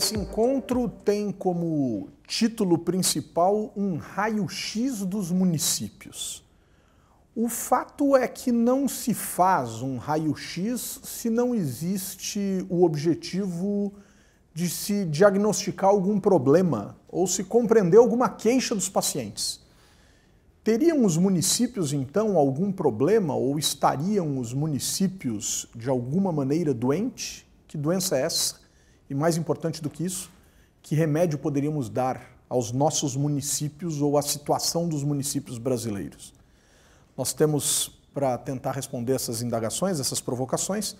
Esse encontro tem como título principal um raio-x dos municípios. O fato é que não se faz um raio-x se não existe o objetivo de se diagnosticar algum problema ou se compreender alguma queixa dos pacientes. Teriam os municípios, então, algum problema ou estariam os municípios de alguma maneira doente? Que doença é essa? E mais importante do que isso, que remédio poderíamos dar aos nossos municípios ou à situação dos municípios brasileiros? Nós temos, para tentar responder essas indagações, essas provocações,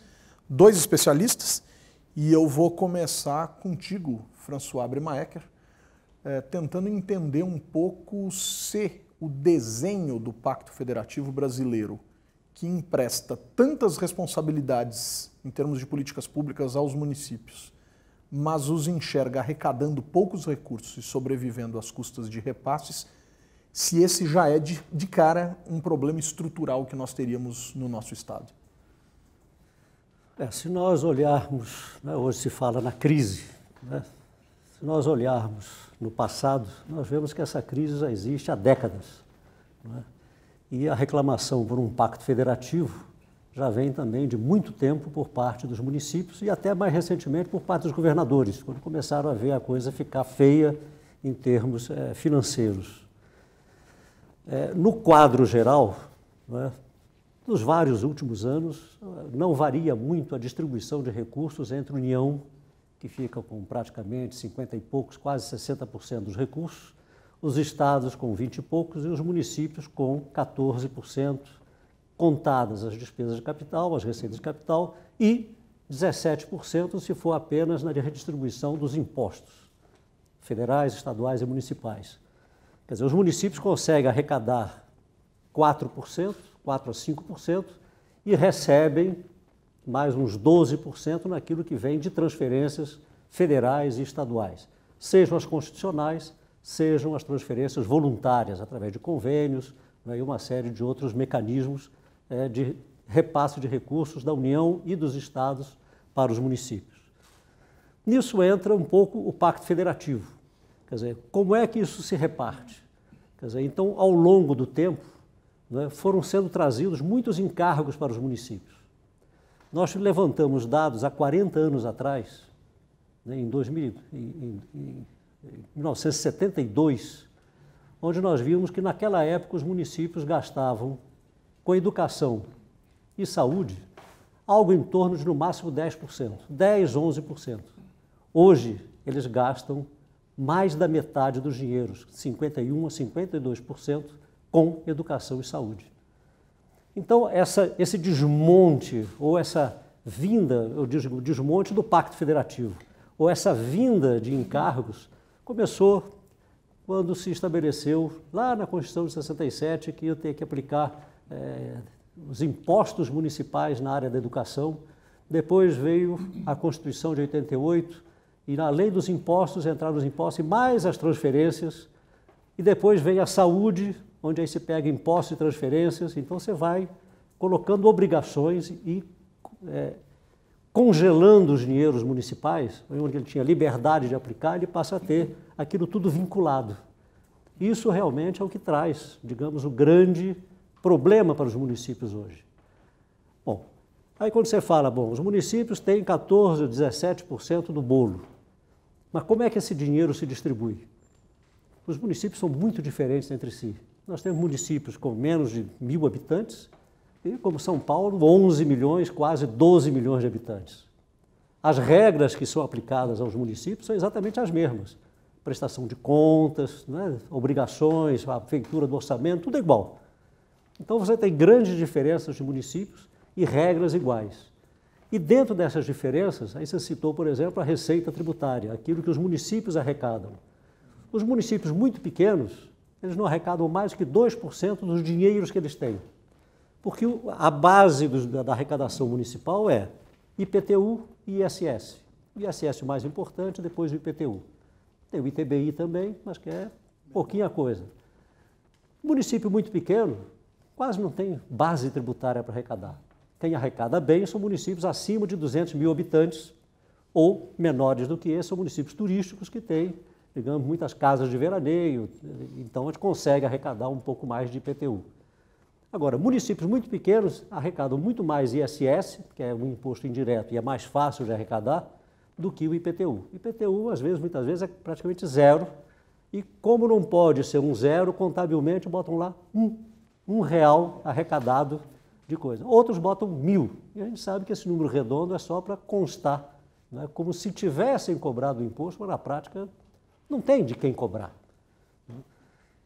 dois especialistas e eu vou começar contigo, François Bremaeker, é, eh, tentando entender um pouco se o desenho do Pacto Federativo Brasileiro, que empresta tantas responsabilidades em termos de políticas públicas aos municípios, mas os enxerga arrecadando poucos recursos e sobrevivendo às custas de repasses, se esse já é de, de cara um problema estrutural que nós teríamos no nosso Estado? É, se nós olharmos, né, hoje se fala na crise, né? se nós olharmos no passado, nós vemos que essa crise já existe há décadas. Né? E a reclamação por um pacto federativo já vem também de muito tempo por parte dos municípios e até mais recentemente por parte dos governadores, quando começaram a ver a coisa ficar feia em termos é, financeiros. É, no quadro geral, né, nos vários últimos anos, eh, não varia muito a distribuição de recursos entre União, que fica com praticamente 50 e poucos, quase 60% dos recursos, os estados com 20 e poucos e os municípios com 14%, contadas as despesas de capital, as receitas de capital, e 17% se for apenas na redistribuição dos impostos federais, estaduais e municipais. Quer dizer, os municípios conseguem arrecadar 4%, 4 a 5%, e recebem mais uns 12% naquilo que vem de transferências federais e estaduais, sejam as constitucionais, sejam as transferências voluntárias, através de convênios né, e uma série de outros mecanismos é, de repasse de recursos da União e dos estados para os municípios. Nisso entra um pouco o Pacto Federativo. Quer dizer, como é que isso se reparte? Quer dizer, então, ao longo do tempo, né, foram sendo trazidos muitos encargos para os municípios. Nós levantamos dados há 40 anos atrás, né, em, 2000, em, em, em 1972, onde nós vimos que naquela época os municípios gastavam com educação e saúde, algo em torno de no máximo 10%, 10, 11%. Hoje, eles gastam mais da metade dos dinheiros, 51 a 52%, com educação e saúde. Então, essa, esse desmonte, ou essa vinda, eu digo desmonte do Pacto Federativo, ou essa vinda de encargos, começou quando se estabeleceu lá na Constituição de 67 que ia ter que aplicar é, os impostos municipais na área da educação. Depois veio a Constituição de 88 e na lei dos impostos entraram os impostos e mais as transferências. E depois veio a saúde, onde aí se pega impostos e transferências. Então você vai colocando obrigações e é, congelando os dinheiros municipais, onde ele tinha liberdade de aplicar, ele passa a ter aquilo tudo vinculado. Isso realmente é o que traz, digamos, o grande problema para os municípios hoje. Bom, aí quando você fala, bom, os municípios têm 14, 17% do bolo. Mas como é que esse dinheiro se distribui? Os municípios são muito diferentes entre si. Nós temos municípios com menos de mil habitantes e, como São Paulo, 11 milhões, quase 12 milhões de habitantes. As regras que são aplicadas aos municípios são exatamente as mesmas. Prestação de contas, né, obrigações, a feitura do orçamento, tudo é igual. Então você tem grandes diferenças de municípios e regras iguais. E dentro dessas diferenças, aí você citou, por exemplo, a receita tributária, aquilo que os municípios arrecadam. Os municípios muito pequenos, eles não arrecadam mais que 2% dos dinheiros que eles têm. Porque a base da arrecadação municipal é IPTU e ISS. O ISS mais importante, depois o IPTU. Tem o ITBI também, mas que é pouquinha coisa. Município muito pequeno, quase não tem base tributária para arrecadar. Quem arrecada bem são municípios acima de 200 mil habitantes ou menores do que esse, são municípios turísticos que têm, digamos, muitas casas de veraneio, então a gente consegue arrecadar um pouco mais de IPTU. Agora, municípios muito pequenos arrecadam muito mais ISS, que é um imposto indireto e é mais fácil de arrecadar, do que o IPTU. IPTU, às vezes, muitas vezes, é praticamente zero. E como não pode ser um zero, contabilmente botam lá um um real arrecadado de coisa. Outros botam mil. E a gente sabe que esse número redondo é só para constar, né? como se tivessem cobrado o imposto, mas na prática não tem de quem cobrar.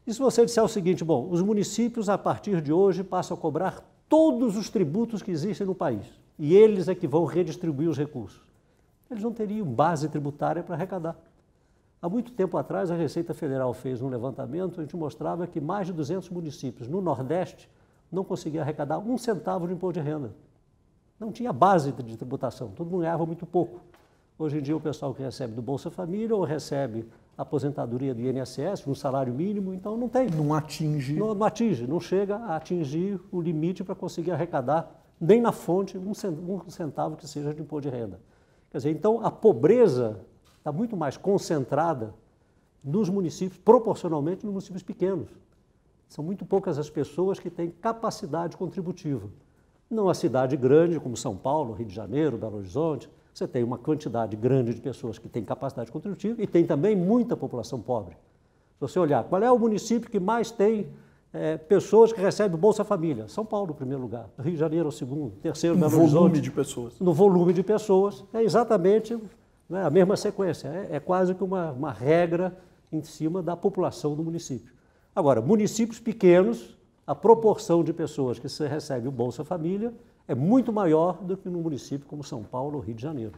E se você disser o seguinte, bom, os municípios a partir de hoje passam a cobrar todos os tributos que existem no país e eles é que vão redistribuir os recursos. Eles não teriam base tributária para arrecadar. Há muito tempo atrás, a Receita Federal fez um levantamento, onde mostrava que mais de 200 municípios no Nordeste não conseguiam arrecadar um centavo de imposto de renda. Não tinha base de tributação, todo mundo ganhava muito pouco. Hoje em dia, o pessoal que recebe do Bolsa Família ou recebe aposentadoria do INSS, um salário mínimo, então não tem. Não atinge. Não, não atinge, não chega a atingir o limite para conseguir arrecadar, nem na fonte, um centavo que seja de imposto de renda. Quer dizer, então a pobreza está muito mais concentrada nos municípios, proporcionalmente nos municípios pequenos. São muito poucas as pessoas que têm capacidade contributiva. Não a cidade grande, como São Paulo, Rio de Janeiro, Belo Horizonte, você tem uma quantidade grande de pessoas que têm capacidade contributiva e tem também muita população pobre. Se você olhar, qual é o município que mais tem é, pessoas que recebem Bolsa Família? São Paulo, em primeiro lugar, Rio de Janeiro, o segundo, terceiro, no Belo Horizonte. No volume de pessoas. No volume de pessoas, é exatamente não é a mesma sequência, é, é quase que uma, uma regra em cima da população do município. Agora, municípios pequenos, a proporção de pessoas que se recebe o Bolsa Família é muito maior do que num município como São Paulo ou Rio de Janeiro.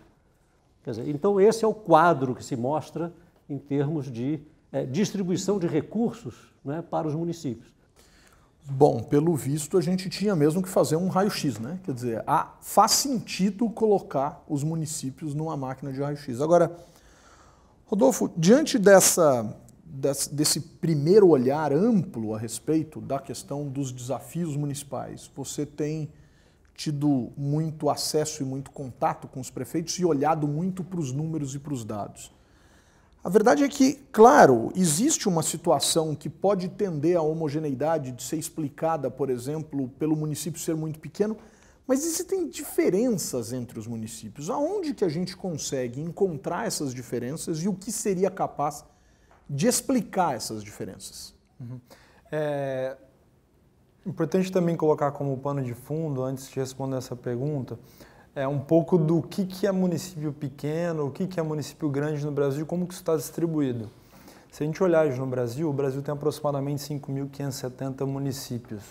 Dizer, então, esse é o quadro que se mostra em termos de é, distribuição de recursos né, para os municípios. Bom, pelo visto a gente tinha mesmo que fazer um raio-x, né? Quer dizer, há faz sentido colocar os municípios numa máquina de raio-x. Agora, Rodolfo, diante dessa, desse, desse primeiro olhar amplo a respeito da questão dos desafios municipais, você tem tido muito acesso e muito contato com os prefeitos e olhado muito para os números e para os dados. A verdade é que, claro, existe uma situação que pode tender à homogeneidade de ser explicada, por exemplo, pelo município ser muito pequeno, mas existem diferenças entre os municípios. Aonde que a gente consegue encontrar essas diferenças e o que seria capaz de explicar essas diferenças? Uhum. É importante também colocar como pano de fundo, antes de responder essa pergunta, é, um pouco do que, que é município pequeno, o que, que é município grande no Brasil, como que isso está distribuído. Se a gente olhar hoje no Brasil, o Brasil tem aproximadamente 5.570 municípios,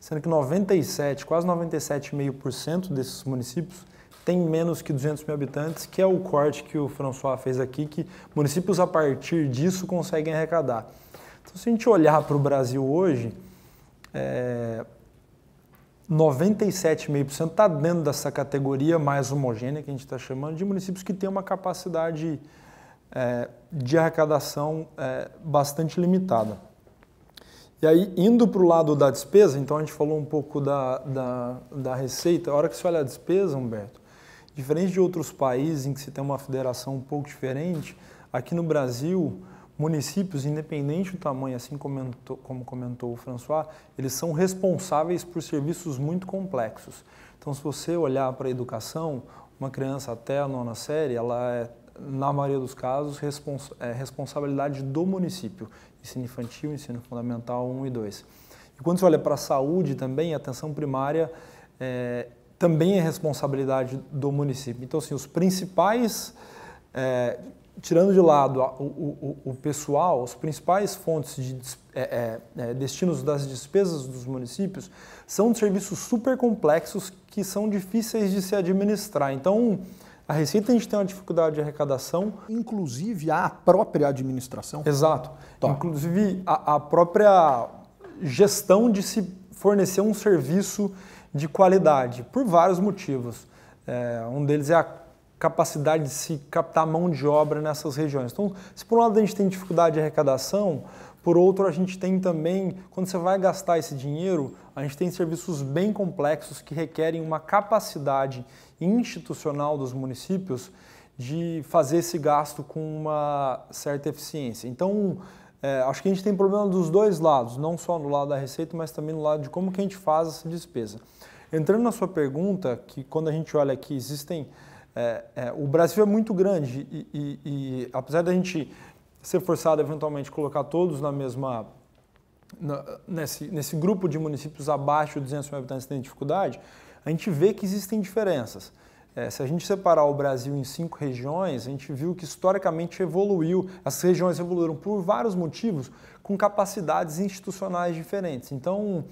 sendo que 97, quase 97,5% desses municípios tem menos que 200 mil habitantes, que é o corte que o François fez aqui, que municípios a partir disso conseguem arrecadar. Então, se a gente olhar para o Brasil hoje, é, 97,5% está dentro dessa categoria mais homogênea que a gente está chamando de municípios que têm uma capacidade é, de arrecadação é, bastante limitada. E aí, indo para o lado da despesa, então a gente falou um pouco da, da, da receita. A hora que você olha a despesa, Humberto, diferente de outros países em que se tem uma federação um pouco diferente, aqui no Brasil municípios, independente do tamanho, assim comentou, como comentou o François, eles são responsáveis por serviços muito complexos. Então, se você olhar para a educação, uma criança até a nona série, ela é, na maioria dos casos, respons é responsabilidade do município. Ensino infantil, ensino fundamental 1 e 2. E quando você olha para a saúde também, a atenção primária é, também é responsabilidade do município. Então, assim, os principais é, tirando de lado o, o, o pessoal, as principais fontes de é, é, é, destinos das despesas dos municípios são serviços super complexos que são difíceis de se administrar. Então, a Receita a gente tem uma dificuldade de arrecadação. Inclusive a própria administração. Exato. Tá. Inclusive a, a própria gestão de se fornecer um serviço de qualidade, por vários motivos. É, um deles é a capacidade de se captar mão de obra nessas regiões. Então, se por um lado a gente tem dificuldade de arrecadação, por outro, a gente tem também, quando você vai gastar esse dinheiro, a gente tem serviços bem complexos que requerem uma capacidade institucional dos municípios de fazer esse gasto com uma certa eficiência. Então, é, acho que a gente tem problema dos dois lados, não só no lado da receita, mas também no lado de como que a gente faz essa despesa. Entrando na sua pergunta, que quando a gente olha aqui, existem é, é, o Brasil é muito grande e, e, e, apesar da gente ser forçado eventualmente colocar todos na mesma na, nesse, nesse grupo de municípios abaixo de 200 mil habitantes que tem dificuldade, a gente vê que existem diferenças. É, se a gente separar o Brasil em cinco regiões, a gente viu que historicamente evoluiu, as regiões evoluíram por vários motivos, com capacidades institucionais diferentes. Então,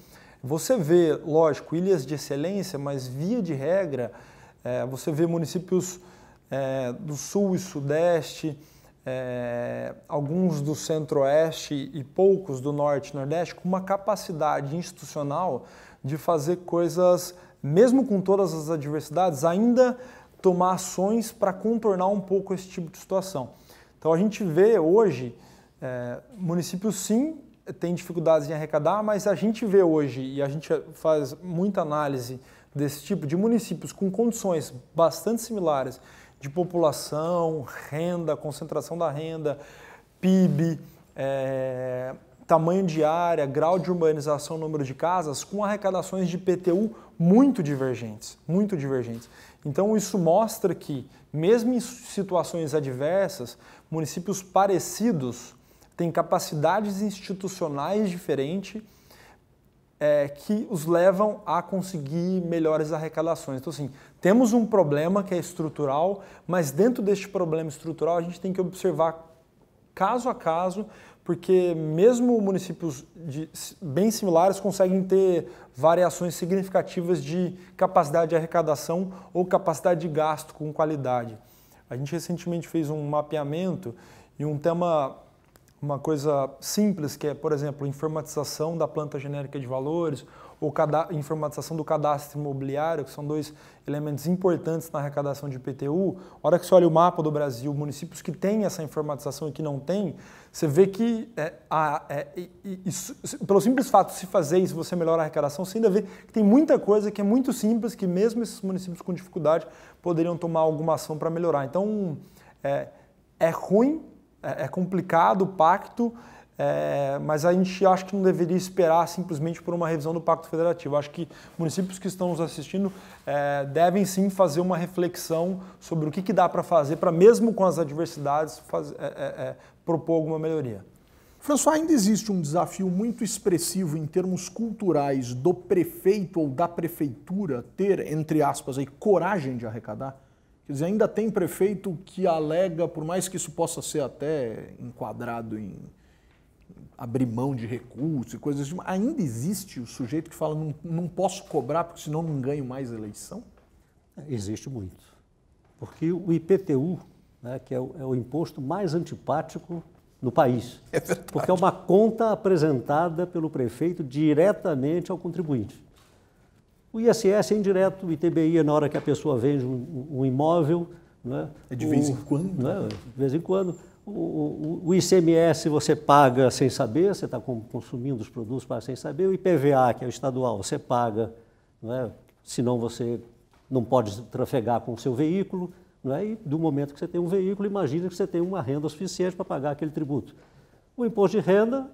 você vê, lógico, ilhas de excelência, mas via de regra, é, você vê municípios é, do sul e sudeste, é, alguns do centro-oeste e poucos do norte e nordeste, com uma capacidade institucional de fazer coisas, mesmo com todas as adversidades, ainda tomar ações para contornar um pouco esse tipo de situação. Então a gente vê hoje é, municípios sim têm dificuldades em arrecadar, mas a gente vê hoje e a gente faz muita análise desse tipo, de municípios com condições bastante similares de população, renda, concentração da renda, PIB, é, tamanho de área, grau de urbanização, número de casas, com arrecadações de PTU muito divergentes, muito divergentes. Então isso mostra que, mesmo em situações adversas, municípios parecidos têm capacidades institucionais diferentes é, que os levam a conseguir melhores arrecadações. Então, assim, temos um problema que é estrutural, mas dentro deste problema estrutural a gente tem que observar caso a caso, porque mesmo municípios de, bem similares conseguem ter variações significativas de capacidade de arrecadação ou capacidade de gasto com qualidade. A gente recentemente fez um mapeamento e um tema uma coisa simples, que é, por exemplo, informatização da planta genérica de valores ou informatização do cadastro imobiliário, que são dois elementos importantes na arrecadação de IPTU. A hora que você olha o mapa do Brasil, municípios que têm essa informatização e que não têm, você vê que, é, a, é, isso, pelo simples fato de se fazer isso, você melhora a arrecadação, você ainda vê que tem muita coisa que é muito simples, que mesmo esses municípios com dificuldade poderiam tomar alguma ação para melhorar. Então, é, é ruim é, é, complicado o pacto, é, mas a gente acho que não deveria esperar simplesmente por uma revisão do Pacto Federativo. Acho que municípios que estão nos assistindo é, devem sim fazer uma reflexão sobre o que, que dá para fazer para, mesmo com as adversidades, faz, é, é, é, propor alguma melhoria. François, ainda existe um desafio muito expressivo em termos culturais do prefeito ou da prefeitura ter, entre aspas, aí, coragem de arrecadar? Quer dizer, ainda tem prefeito que alega, por mais que isso possa ser até enquadrado em abrir mão de recursos e coisas assim, ainda existe o sujeito que fala não, não posso cobrar porque senão não ganho mais eleição? Existe muito. Porque o IPTU, né, que é o, é o imposto mais antipático no país. É Porque é uma conta apresentada pelo prefeito diretamente ao contribuinte. O ISS é indireto, o ITBI é na hora que a pessoa vende um, um imóvel. Né? É de vez o, em quando. Né? De vez em quando. O, o, o, ICMS você paga sem saber, você está consumindo os produtos para sem saber. O IPVA, que é o estadual, você paga, né? senão você não pode trafegar com o seu veículo. Né? E do momento que você tem um veículo, imagina que você tem uma renda suficiente para pagar aquele tributo. O imposto de renda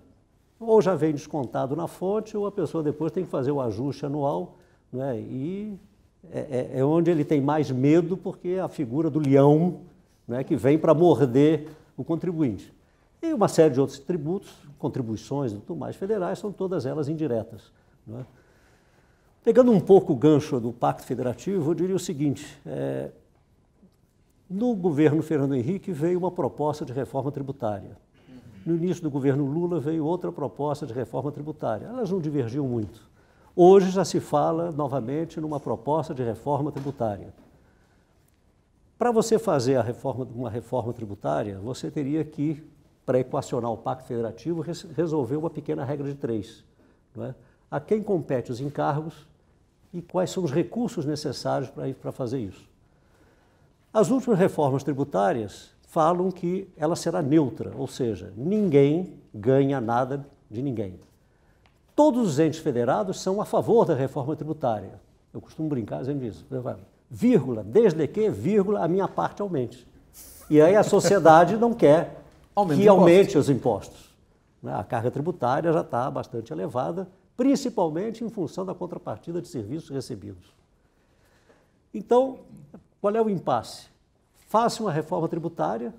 ou já vem descontado na fonte, ou a pessoa depois tem que fazer o ajuste anual né? E é, é, é, onde ele tem mais medo, porque é a figura do leão né, que vem para morder o contribuinte. E uma série de outros tributos, contribuições e tudo mais federais, são todas elas indiretas. Né? Pegando um pouco o gancho do Pacto Federativo, eu diria o seguinte: é, no governo Fernando Henrique veio uma proposta de reforma tributária. No início do governo Lula veio outra proposta de reforma tributária. Elas não divergiam muito. Hoje já se fala novamente numa proposta de reforma tributária. Para você fazer reforma, uma reforma tributária, você teria que, para equacionar o Pacto Federativo, resolver uma pequena regra de três. É? A quem compete os encargos e quais são os recursos necessários para fazer isso. As últimas reformas tributárias falam que ela será neutra, ou seja, ninguém ganha nada de ninguém todos os entes federados são a favor da reforma tributária. Eu costumo brincar dizendo isso. Né, vírgula, desde que, vírgula, a minha parte aumente. E aí a sociedade não quer que aumente os impostos. Né? A carga tributária já está bastante elevada, principalmente em função da contrapartida de serviços recebidos. Então, qual é o impasse? Faça uma reforma tributária,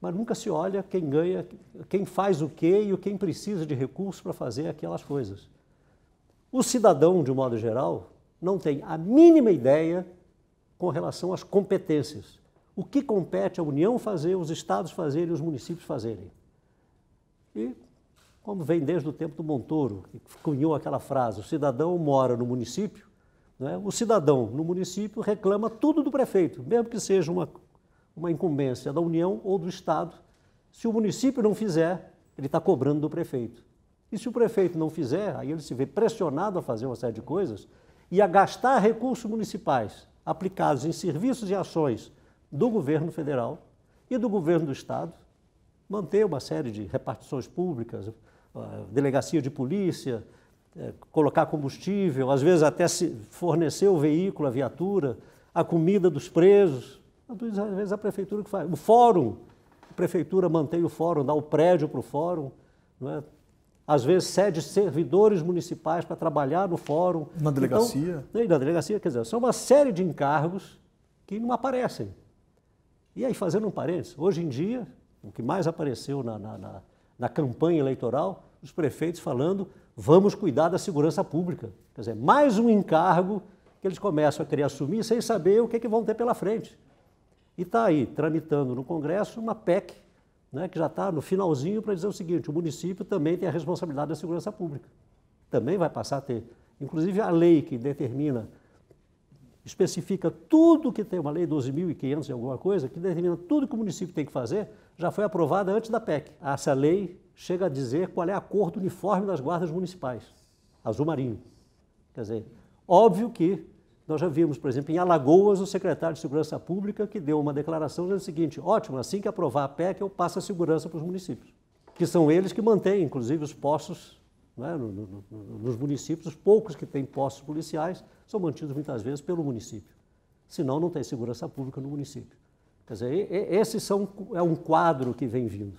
mas nunca se olha quem ganha, quem faz o quê e quem precisa de recursos para fazer aquelas coisas. O cidadão, de um modo geral, não tem a mínima ideia com relação às competências. O que compete à União fazer, os estados fazerem, os municípios fazerem. E como vem desde o tempo do Montoro, que cunhou aquela frase: o cidadão mora no município, né? o cidadão no município reclama tudo do prefeito, mesmo que seja uma uma incumbência da União ou do Estado. Se o município não fizer, ele está cobrando do prefeito. E se o prefeito não fizer, aí ele se vê pressionado a fazer uma série de coisas e a gastar recursos municipais aplicados em serviços e ações do governo federal e do governo do estado, manter uma série de repartições públicas, ah, delegacia de polícia, eh, colocar combustível, às vezes até fornecer o veículo, a viatura, a comida dos presos, às vezes a prefeitura que faz. O fórum, a prefeitura mantém o fórum, dá o prédio para o fórum, não é? às vezes cede servidores municipais para trabalhar no fórum. Na então, delegacia? Então, na delegacia, quer dizer, são uma série de encargos que não aparecem. E aí, fazendo um parênteses, hoje em dia, o que mais apareceu na, na, na, na campanha eleitoral, os prefeitos falando, vamos cuidar da segurança pública. Quer dizer, mais um encargo que eles começam a querer assumir sem saber o que, é que vão ter pela frente. E está aí, tramitando no Congresso, uma PEC, né, que já está no finalzinho para dizer o seguinte: o município também tem a responsabilidade da segurança pública. Também vai passar a ter. Inclusive, a lei que determina, especifica tudo que tem, uma lei 12.500 e alguma coisa, que determina tudo que o município tem que fazer, já foi aprovada antes da PEC. Essa lei chega a dizer qual é a cor do uniforme das guardas municipais: azul marinho. Quer dizer, óbvio que nós já vimos, por exemplo, em Alagoas, o secretário de Segurança Pública que deu uma declaração dizendo o seguinte: ótimo, assim que aprovar a PEC, eu passo a segurança para os municípios, que são eles que mantêm, inclusive, os postos né, no, no, no, nos municípios. Os poucos que têm postos policiais são mantidos muitas vezes pelo município. Senão, não tem segurança pública no município. Quer dizer, esse são, é um quadro que vem vindo.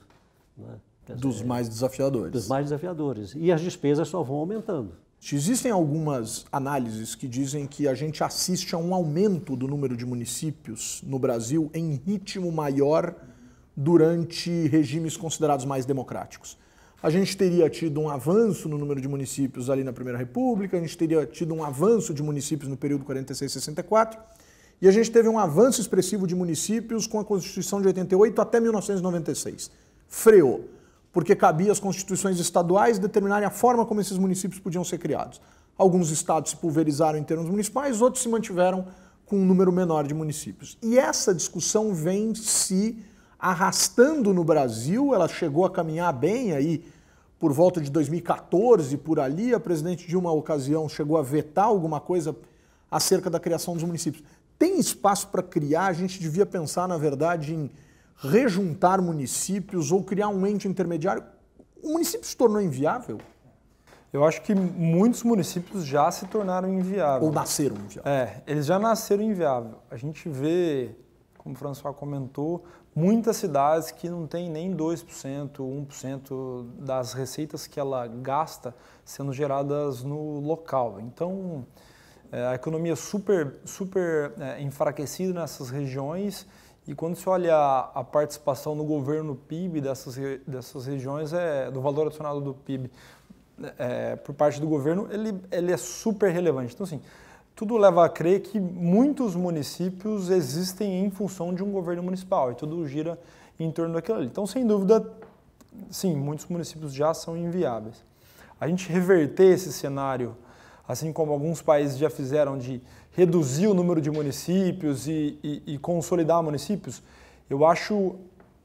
Né? Dizer, dos mais desafiadores. Dos mais desafiadores. E as despesas só vão aumentando. Existem algumas análises que dizem que a gente assiste a um aumento do número de municípios no Brasil em ritmo maior durante regimes considerados mais democráticos. A gente teria tido um avanço no número de municípios ali na Primeira República, a gente teria tido um avanço de municípios no período 46-64, e a gente teve um avanço expressivo de municípios com a Constituição de 88 até 1996. Freou porque cabia às constituições estaduais determinarem a forma como esses municípios podiam ser criados. Alguns estados se pulverizaram em termos municipais, outros se mantiveram com um número menor de municípios. E essa discussão vem se arrastando no Brasil, ela chegou a caminhar bem aí por volta de 2014, por ali, a presidente de uma ocasião chegou a vetar alguma coisa acerca da criação dos municípios. Tem espaço para criar, a gente devia pensar, na verdade, em rejuntar municípios ou criar um ente intermediário, o município se tornou inviável? Eu acho que muitos municípios já se tornaram inviáveis. Ou nasceram inviáveis. É, eles já nasceram inviáveis. A gente vê, como o François comentou, muitas cidades que não têm nem 2%, 1% das receitas que ela gasta sendo geradas no local. Então, é, a economia super, super é, enfraquecida nessas regiões e quando se olha a participação no governo PIB dessas, dessas regiões, é, do valor adicionado do PIB é, por parte do governo, ele, ele é super relevante. Então, assim, tudo leva a crer que muitos municípios existem em função de um governo municipal e tudo gira em torno daquilo ali. Então, sem dúvida, sim, muitos municípios já são inviáveis. A gente reverter esse cenário, assim como alguns países já fizeram de reduzir o número de municípios e, e, e consolidar municípios, eu acho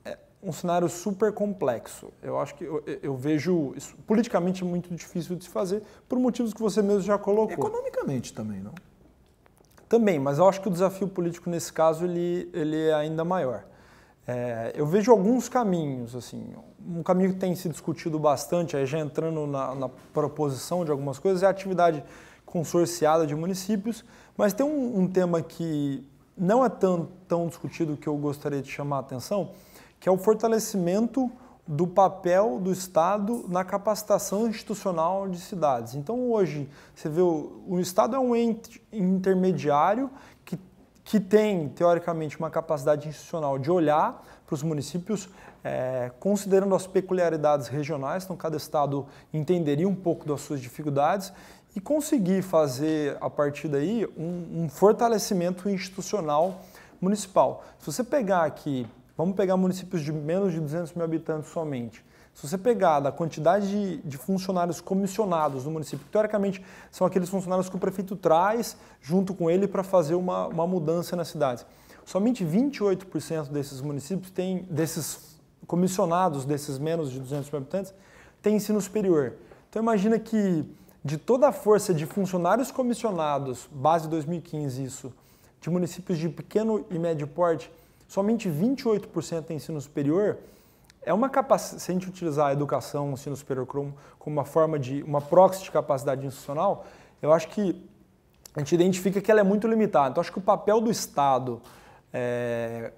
é, um cenário super complexo. Eu acho que eu, eu, vejo isso politicamente muito difícil de se fazer, por motivos que você mesmo já colocou. Economicamente também, não? Também, mas eu acho que o desafio político nesse caso ele, ele é ainda maior. É, eu vejo alguns caminhos, assim, um caminho que tem se discutido bastante, aí é já entrando na, na proposição de algumas coisas, é a atividade consorciada de municípios, mas tem um, um tema que não é tão, tão discutido que eu gostaria de chamar a atenção, que é o fortalecimento do papel do Estado na capacitação institucional de cidades. Então, hoje, você vê, o, o Estado é um ente intermediário que, que tem, teoricamente, uma capacidade institucional de olhar para os municípios, é, considerando as peculiaridades regionais, então cada estado entenderia um pouco das suas dificuldades e conseguir fazer a partir daí um, um fortalecimento institucional municipal. Se você pegar aqui, vamos pegar municípios de menos de 200 mil habitantes somente, se você pegar da quantidade de, de, funcionários comissionados no município, que teoricamente são aqueles funcionários que o prefeito traz junto com ele para fazer uma, uma mudança na cidade, somente 28% desses municípios têm, desses comissionados, desses menos de 200 mil habitantes, têm ensino superior. Então imagina que de toda a força de funcionários comissionados, base 2015 isso, de municípios de pequeno e médio porte, somente 28% tem ensino superior, é uma capacidade, se a gente utilizar a educação, o ensino superior como, uma forma de, uma proxy de capacidade institucional, eu acho que a gente identifica que ela é muito limitada. Então, acho que o papel do Estado é,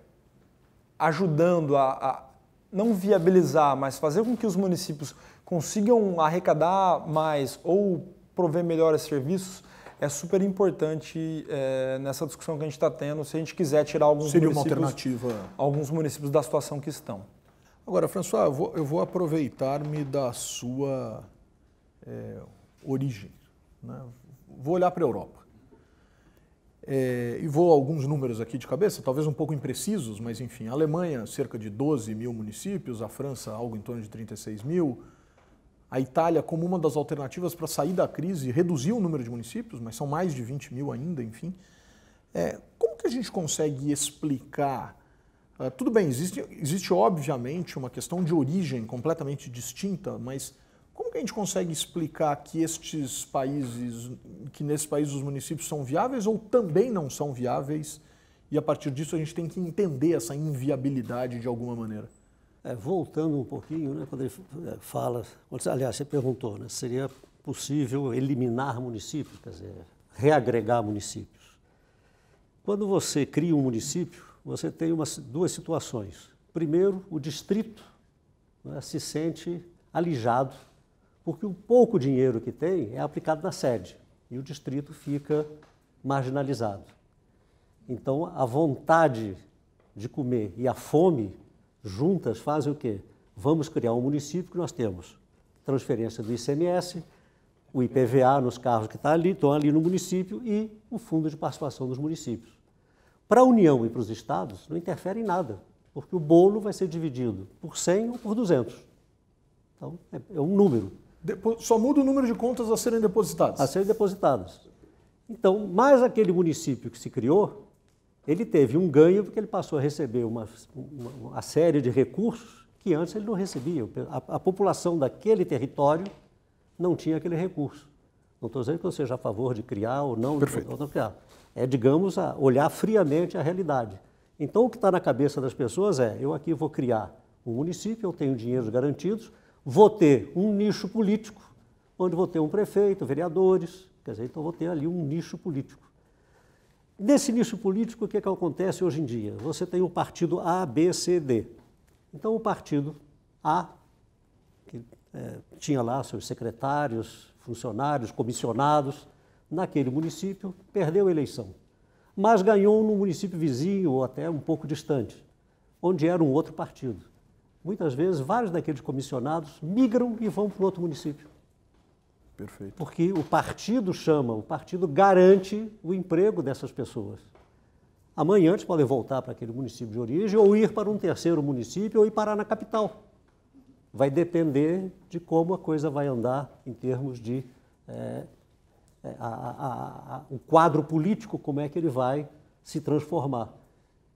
ajudando a, a não viabilizar, mas fazer com que os municípios consigam arrecadar mais ou prover melhores serviços é super importante é, nessa discussão que a gente está tendo se a gente quiser tirar alguns Seria municípios, uma alternativa. alguns municípios da situação que estão. Agora, François, eu vou, vou aproveitar-me da sua é, origem. Né? Vou olhar para a Europa. É, e vou alguns números aqui de cabeça, talvez um pouco imprecisos, mas enfim. A Alemanha, cerca de 12 mil municípios, a França, algo em torno de 36 mil, a Itália como uma das alternativas para sair da crise, reduzir o número de municípios, mas são mais de 20 mil ainda, enfim. É, como que a gente consegue explicar? Uh, tudo bem, existe, existe obviamente uma questão de origem completamente distinta, mas como que a gente consegue explicar que estes países, que nesses países os municípios são viáveis ou também não são viáveis? E a partir disso a gente tem que entender essa inviabilidade de alguma maneira. É, voltando um pouquinho, né, quando ele é, fala, aliás, você perguntou, né, seria possível eliminar municípios, quer dizer, reagregar municípios. Quando você cria um município, você tem umas, duas situações. Primeiro, o distrito né, se sente alijado, porque o pouco dinheiro que tem é aplicado na sede e o distrito fica marginalizado. Então, a vontade de comer e a fome juntas fazem o quê? Vamos criar um município que nós temos transferência do ICMS, o IPVA nos carros que tá ali, estão ali no município e o Fundo de Participação dos Municípios. Para a União e para os estados, não interfere em nada, porque o bolo vai ser dividido por 100 ou por 200. Então, é, é um número. Depo só muda o número de contas a serem depositadas. A serem depositadas. Então, mais aquele município que se criou, ele teve um ganho porque ele passou a receber uma, uma, uma série de recursos que antes ele não recebia. A, a, população daquele território não tinha aquele recurso. Não estou dizendo que eu seja a favor de criar ou não, ou não criar. É, digamos, olhar friamente a realidade. Então, o que está na cabeça das pessoas é: eu aqui vou criar um município, eu tenho dinheiros garantidos, vou ter um nicho político, onde vou ter um prefeito, vereadores, quer dizer, então vou ter ali um nicho político. Nesse nicho político, o que, é que acontece hoje em dia? Você tem o partido A, B, C, D. Então, o partido A, que é, tinha lá seus secretários, funcionários, comissionados, naquele município, perdeu a eleição. Mas ganhou no município vizinho ou até um pouco distante, onde era um outro partido. Muitas vezes, vários daqueles comissionados migram e vão para outro município. Perfeito. Porque o partido chama, o partido garante o emprego dessas pessoas. Amanhã eles podem voltar para aquele município de origem ou ir para um terceiro município ou ir parar na capital. Vai depender de como a coisa vai andar em termos de é, a, a, a, o quadro político, como é que ele vai se transformar.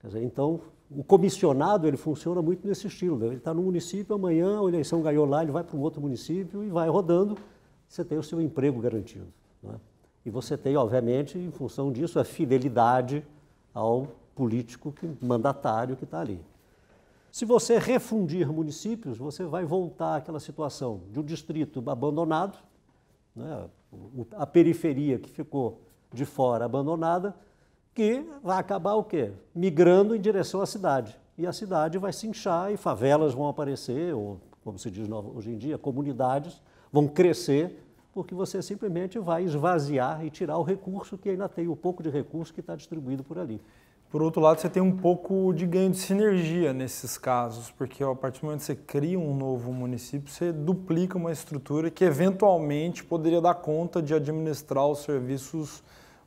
Dizer, então, o comissionado ele funciona muito nesse estilo. Né? Ele está no município, amanhã a eleição ganhou lá, ele vai para um outro município e vai rodando você tem o seu emprego garantido. Né? E você tem, obviamente, em função disso, a fidelidade ao político que, mandatário que está ali. Se você refundir municípios, você vai voltar àquela situação de um distrito abandonado, né? a periferia que ficou de fora abandonada, que vai acabar o quê? Migrando em direção à cidade. E a cidade vai se inchar e favelas vão aparecer, ou como se diz hoje em dia, comunidades vão crescer, porque você simplesmente vai esvaziar e tirar o recurso que ainda tem, o pouco de recurso que está distribuído por ali. Por outro lado, você tem um pouco de ganho de sinergia nesses casos, porque ó, a partir do momento que você cria um novo município, você duplica uma estrutura que eventualmente poderia dar conta de administrar os serviços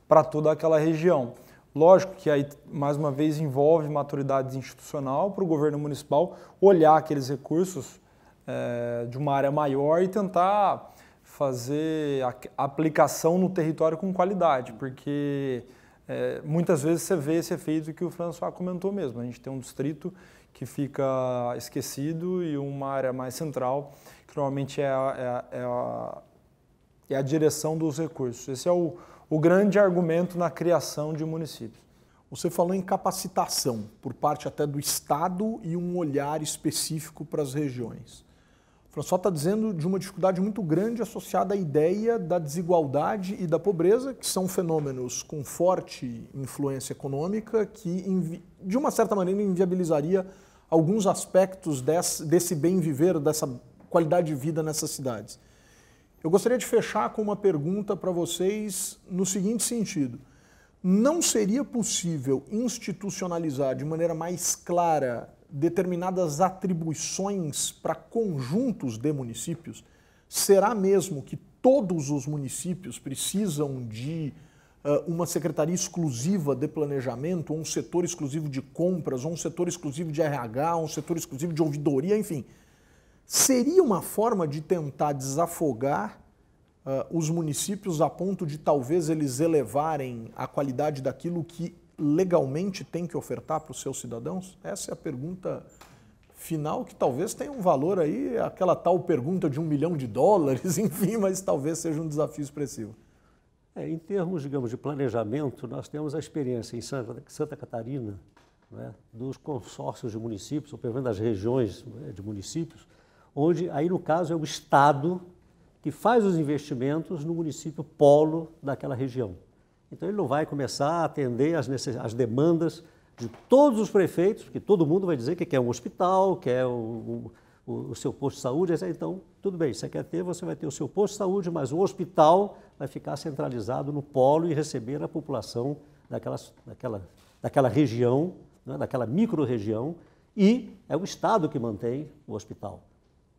para toda aquela região. Lógico que aí, mais uma vez, envolve maturidade institucional para o governo municipal olhar aqueles recursos é, de uma área maior e tentar fazer a aplicação no território com qualidade, porque é, muitas vezes você vê esse efeito que o François comentou mesmo. A gente tem um distrito que fica esquecido e uma área mais central, que normalmente é a, é a, é a é direção dos recursos. Esse é o, o grande argumento na criação de municípios. Você falou em capacitação, por parte até do Estado e um olhar específico para as regiões. François está dizendo de uma dificuldade muito grande associada à ideia da desigualdade e da pobreza, que são fenômenos com forte influência econômica, que de uma certa maneira inviabilizaria alguns aspectos desse, desse bem viver, dessa qualidade de vida nessas cidades. Eu gostaria de fechar com uma pergunta para vocês no seguinte sentido não seria possível institucionalizar de maneira mais clara determinadas atribuições para conjuntos de municípios? Será mesmo que todos os municípios precisam de uh, uma secretaria exclusiva de planejamento, ou um setor exclusivo de compras, ou um setor exclusivo de RH, ou um setor exclusivo de ouvidoria, enfim? Seria uma forma de tentar desafogar uh, os municípios a ponto de talvez eles elevarem a qualidade daquilo que legalmente tem que ofertar para os seus cidadãos? Essa é a pergunta final que talvez tenha um valor aí, aquela tal pergunta de um milhão de dólares, enfim, mas talvez seja um desafio expressivo. É, em termos, digamos, de planejamento, nós temos a experiência em Santa, Santa Catarina né, dos consórcios de municípios, ou pelo menos das regiões é, de municípios, onde aí no caso é o Estado que faz os investimentos no município polo daquela região. Então ele não vai começar a atender às, demandas de todos os prefeitos, porque todo mundo vai dizer que quer um hospital, quer o, o, o seu posto de saúde. Então, tudo bem, você quer ter, você vai ter o seu posto de saúde, mas o hospital vai ficar centralizado no polo e receber a população daquela, daquela, daquela região, né, daquela micro-região, e é o Estado que mantém o hospital.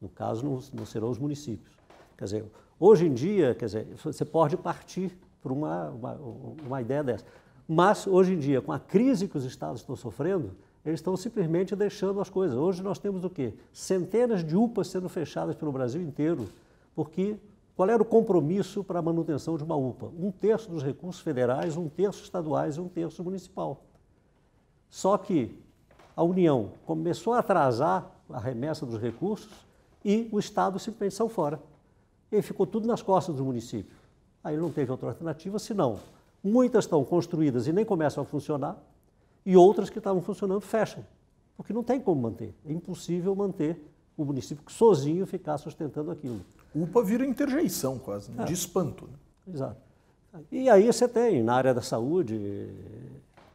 No caso, não, não serão os municípios. Quer dizer, hoje em dia, quer dizer, você pode partir por uma, uma, uma ideia dessa. Mas, hoje em dia, com a crise que os estados estão sofrendo, eles estão simplesmente deixando as coisas. Hoje nós temos o quê? Centenas de UPAs sendo fechadas pelo Brasil inteiro, porque qual era o compromisso para a manutenção de uma UPA? Um terço dos recursos federais, um terço estaduais e um terço municipal. Só que a União começou a atrasar a remessa dos recursos e o Estado simplesmente saiu fora. E ficou tudo nas costas do município. Aí não teve outra alternativa senão muitas estão construídas e nem começam a funcionar e outras que estavam funcionando fecham, porque não tem como manter. É impossível manter o município sozinho ficar sustentando aquilo. UPA vira interjeição quase, né? é. de espanto. Né? Exato. E aí você tem, na área da saúde,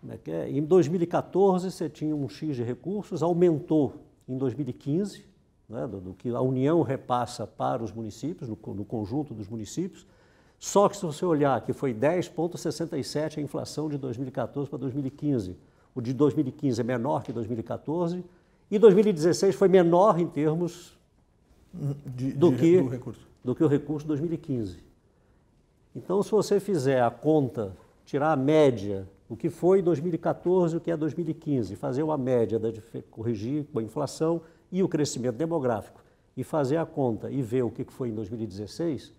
é que é, em 2014 você tinha um X de recursos, aumentou em 2015, né, do, do, que a União repassa para os municípios, no, no conjunto dos municípios, só que se você olhar que foi 10,67 a inflação de 2014 para 2015, o de 2015 é menor que 2014 e 2016 foi menor em termos de, do, de, que, do, do que o recurso 2015. Então, se você fizer a conta, tirar a média, o que foi 2014 e o que é 2015, fazer uma média, da, corrigir com a inflação e o crescimento demográfico, e fazer a conta e ver o que foi em 2016,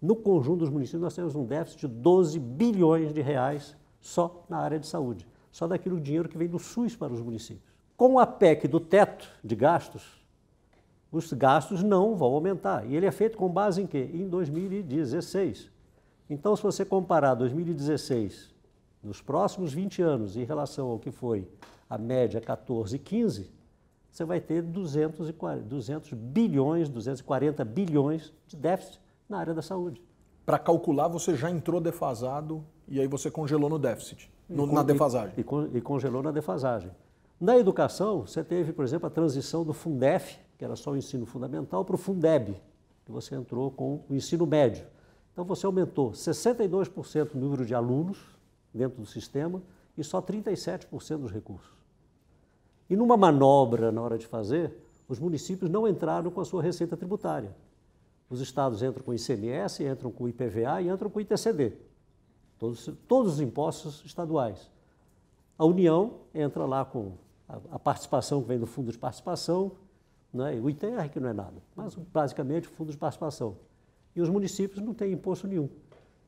no conjunto dos municípios, nós temos um déficit de 12 bilhões de reais só na área de saúde, só daquilo dinheiro que vem do SUS para os municípios. Com a PEC do teto de gastos, os gastos não vão aumentar. E ele é feito com base em quê? Em 2016. Então, se você comparar 2016, nos próximos 20 anos, em relação ao que foi a média 14 e 15, você vai ter 240, 200 bilhões, 240 bilhões de déficit na área da saúde. Para calcular, você já entrou defasado e aí você congelou no déficit, no, con na defasagem. E, e, congelou na defasagem. Na educação, você teve, por exemplo, a transição do Fundef, que era só o ensino fundamental, para o Fundeb, que você entrou com o ensino médio. Então você aumentou 62% o número de alunos dentro do sistema e só 37% dos recursos. E numa manobra na hora de fazer, os municípios não entraram com a sua receita tributária. Os estados entram com o ICMS, entram com o IPVA e entram com o ITCD. Todos, todos os impostos estaduais. A União entra lá com a, a participação que vem do fundo de participação, né? o ITR, que não é nada, mas basicamente o fundo de participação. E os municípios não têm imposto nenhum.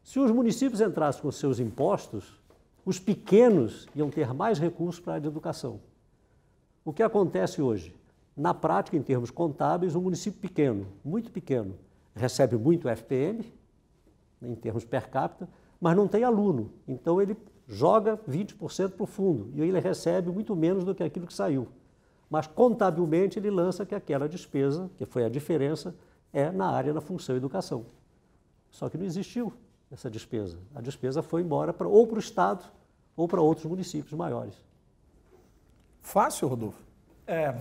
Se os municípios entrassem com seus impostos, os pequenos iam ter mais recursos para a educação. O que acontece hoje? Na prática, em termos contábeis, um município pequeno, muito pequeno, recebe muito FPM, né, em termos per capita, mas não tem aluno. Então ele joga 20% para o fundo e ele recebe muito menos do que aquilo que saiu. Mas contabilmente ele lança que aquela despesa, que foi a diferença, é na área da função educação. Só que não existiu essa despesa. A despesa foi embora pra, ou para o Estado ou para outros municípios maiores. Fácil, Rodolfo? É.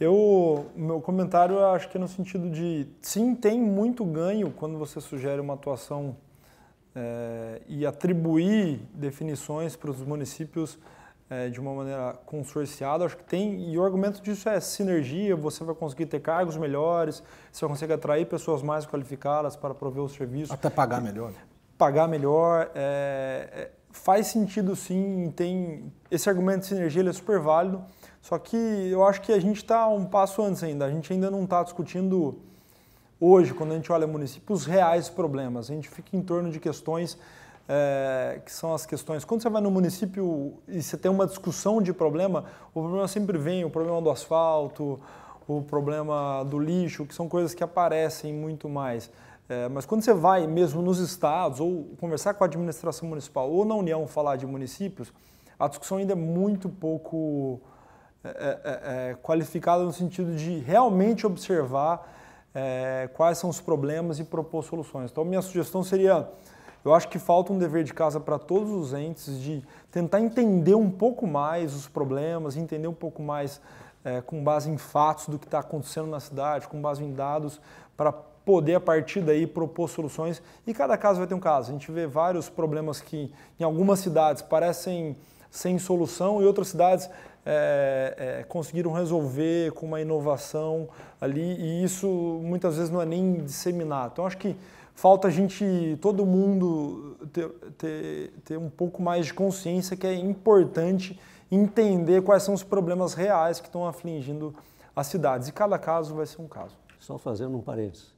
Eu, meu comentário eu acho que é no sentido de, sim, tem muito ganho quando você sugere uma atuação é, e atribuir definições para os municípios é, de uma maneira consorciada, acho que tem, e o argumento disso é sinergia, você vai conseguir ter cargos melhores, você consegue atrair pessoas mais qualificadas para prover o serviço. Até pagar melhor. Pagar melhor, é, faz sentido sim, tem esse argumento de sinergia, ele é super válido, só que eu acho que a gente está um passo antes ainda, a gente ainda não está discutindo hoje, quando a gente olha município, os reais problemas, a gente fica em torno de questões é, que são as questões. Quando você vai no município e você tem uma discussão de problema, o problema sempre vem, o problema do asfalto, o problema do lixo, que são coisas que aparecem muito mais. É, mas quando você vai mesmo nos estados ou conversar com a administração municipal ou na União falar de municípios, a discussão ainda é muito pouco é, é, é, é qualificada no sentido de realmente observar é, quais são os problemas e propor soluções. Então, minha sugestão seria: eu acho que falta um dever de casa para todos os entes de tentar entender um pouco mais os problemas, entender um pouco mais com base em fatos do que está acontecendo na cidade, com base em dados, para poder a partir daí propor soluções. E cada caso vai ter um caso. A gente vê vários problemas que em algumas cidades parecem sem solução e outras cidades é, é, conseguiram resolver com uma inovação ali e isso muitas vezes não é nem disseminado. Então acho que falta a gente, todo mundo, ter, ter, ter um pouco mais de consciência que é importante entender quais são os problemas reais que estão afligindo as cidades. E cada caso vai ser um caso. Só fazendo um parênteses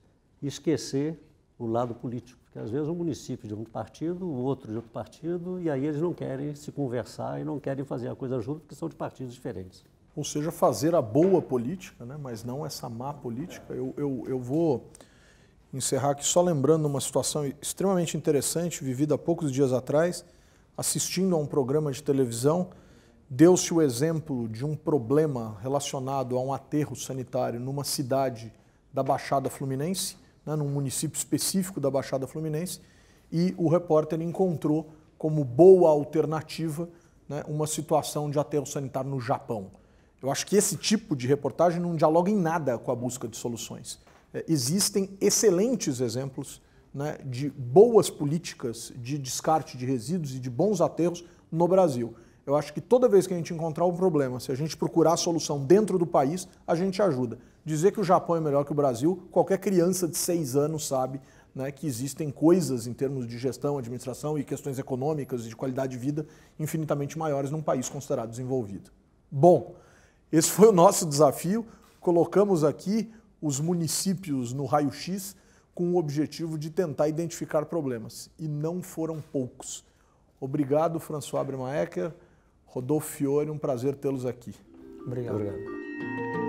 e esquecer o lado político. Porque às vezes um município de um partido, o outro de outro partido, e aí eles não querem se conversar e não querem fazer a coisa junto porque são de partidos diferentes. Ou seja, fazer a boa política, né? mas não essa má política. Eu, eu, eu vou encerrar aqui só lembrando uma situação extremamente interessante vivida há poucos dias atrás, assistindo a um programa de televisão. Deu-se o exemplo de um problema relacionado a um aterro sanitário numa cidade da Baixada Fluminense né, num município específico da Baixada Fluminense, e o repórter encontrou como boa alternativa né, uma situação de aterro sanitário no Japão. Eu acho que esse tipo de reportagem não dialoga em nada com a busca de soluções. É, existem excelentes exemplos né, de boas políticas de descarte de resíduos e de bons aterros no Brasil. Eu acho que toda vez que a gente encontrar um problema, se a gente procurar a solução dentro do país, a gente ajuda. Dizer que o Japão é melhor que o Brasil, qualquer criança de seis anos sabe né, que existem coisas em termos de gestão, administração e questões econômicas e de qualidade de vida infinitamente maiores num país considerado desenvolvido. Bom, esse foi o nosso desafio. Colocamos aqui os municípios no raio-x com o objetivo de tentar identificar problemas. E não foram poucos. Obrigado, François Bremaecker. Rodolfo Fiore, um prazer tê-los aqui. Obrigado. Obrigado.